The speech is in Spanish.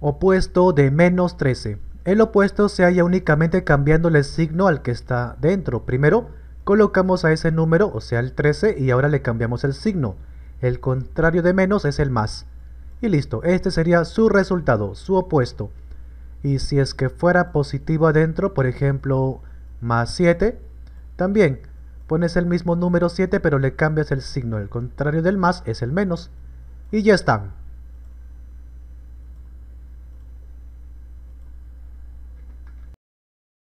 opuesto de menos 13. El opuesto se halla únicamente cambiándole el signo al que está dentro. Primero colocamos a ese número, o sea el 13, y ahora le cambiamos el signo. El contrario de menos es el más. Y listo, este sería su resultado, su opuesto. Y si es que fuera positivo adentro, por ejemplo, más 7, también pones el mismo número 7 pero le cambias el signo. El contrario del más es el menos. Y ya están.